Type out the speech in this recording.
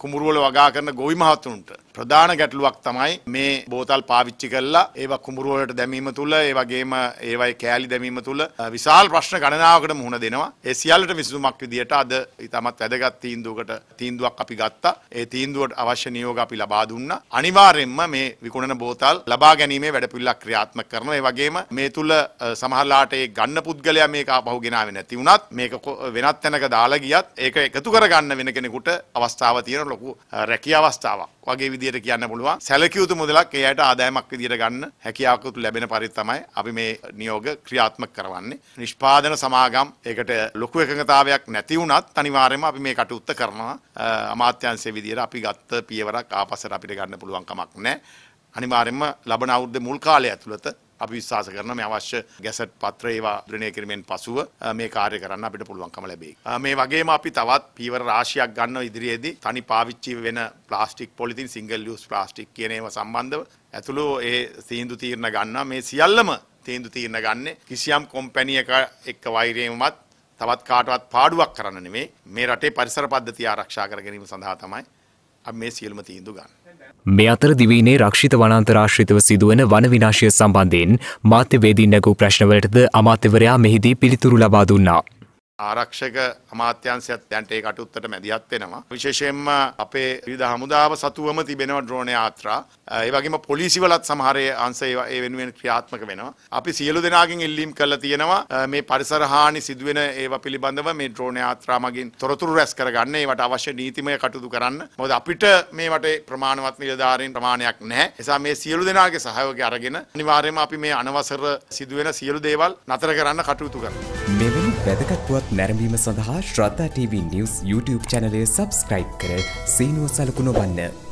කුමුරුවල වගා කරන ගොවි මහතුන්ට ප්‍රධාන ගැටලුවක් තමයි මේ බෝතල් පාවිච්චි කරලා ඒවා කුඹුරු වලට දැමීම තුල ඒ වගේම ඒවයි කෑලි දැමීම තුල විශාල ප්‍රශ්න ගණනාවකට මුහුණ දෙනවා. ඒ සියල්ලට විසඳුමක් විදියට අද ඉතාමත් වැදගත් තීන්දුවකට තීන්දුවක් අපි ගත්තා. ඒ තීන්දුවට අවශ්‍ය නියෝග අපි ලබා දුන්නා. අනිවාර්යෙන්ම මේ විකුණන බෝතල් ලබා ගැනීමේ වැඩපිළිවෙලක් ක්‍රියාත්මක කරනවා. ඒ වගේම මේ තුල සමහරලාට ඒ ගන්න පුද්ගලයා මේක ආපහු ගෙනාවේ නැති වුණත් මේක වෙනත් තැනක දාලා ගියත් ඒක එකතු කරගන්න වෙන කෙනෙකුට අවස්ථාවක් තියෙන ලොකු රැකිය අවස්ථාවක්. වගේ විදියට විදියට කියන්න පුළුවන් සැලකියුතු මුදලක් එයට ආදායමක් විදියට ගන්න හැකියාවකුත් ලැබෙන පරිදි තමයි අපි මේ නියෝග ක්‍රියාත්මක කරවන්නේ. නිෂ්පාදන සමාගම් ඒකට ලොකු එකඟතාවයක් නැති වුණත් අනිවාර්යයෙන්ම අපි මේ කටයුත්ත කරනවා. අමාත්‍යාංශයේ විදියට අපි ගත්ත පියවරක් ආපස්සට අපිට ගන්න පුළුවන් කමක් නැහැ. අනිවාර්යයෙන්ම ලබන අවුරුද්දේ මුල් කාලය ඇතුළත අපි විශ්වාස කරන මේ අවශ්‍ය ගැසට් පත්‍ර ඒවා දෘණය කිරීමෙන් පසුව මේ කාර්ය කරන්න අපිට පුළුවන්කම ලැබේ. මේ වගේම අපි තවත් පීවර රාශියක් ගන්න ඉදිරියේදී තනි පාවිච්චි වෙන plastic polythene single use plastic කියන ඒවා සම්බන්ධව ඇතුළු ඒ තීන්දු තීරණ ගන්නවා මේ සියල්ලම තීන්දු තීරණ ගන්නේ කිසියම් කොම්පැනියක එක්ක වෛරයෙන්වත් තවත් කාටවත් පාඩුවක් කරන්න නෙමේ මේ රටේ පරිසර පද්ධතිය ආරක්ෂා කර ගැනීම සඳහා තමයි මේ සියලම තීන්දු ගන්න. මේ අතර දිවීනේ රක්ෂිත වනන්තරාශ්‍රිතව සිදුවන වනවිනාශය සම්බන්ධයෙන් මාත්‍යවේදී නැගූ ප්‍රශ්නවලටද අමාත්‍යවරයා මෙහිදී පිළිතුරු ලබා දුන්නා. ආරක්ෂක අමාත්‍යංශයත් දැන්ට ඒ කටයුත්තට මැදිහත් වෙනවා. විශේෂයෙන්ම අපේ විවිධ හමුදාව සතුවම තිබෙනවා ඩ්‍රෝන යාත්‍රා. ඒ වගේම පොලිසි වලත් සමහර අංශ ඒ වෙනුවෙන් ක්‍රියාත්මක වෙනවා. අපි සියලු දෙනාගෙන් ඉල්ලීම් කරලා තියෙනවා මේ පරිසර හානි සිදුවෙන ඒවා පිළිබඳව මේ ඩ්‍රෝන යාත්‍රා මගින් තොරතුරු රැස් කරගන්න ඒවට අවශ්‍ය නීතිමය කටයුතු කරන්න. මොකද අපිට මේවට ප්‍රමාණවත් නිලධාරීන් ප්‍රමාණයක් නැහැ. එසා මේ සියලු දෙනාගේ සහයෝගය අරගෙන අනිවාර්යයෙන්ම අපි මේ අනවසර සිදුවෙන සියලු දේවල් නතර කරන්න කටයුතු කරනවා. මෙවැනි වැදගත් නැරඹීම සඳහා ශ්‍රද්ධා TV නිවස් YouTube චැනලය සබස්ක්‍රයිබ් කර සීනුව සලකුණ වන්න.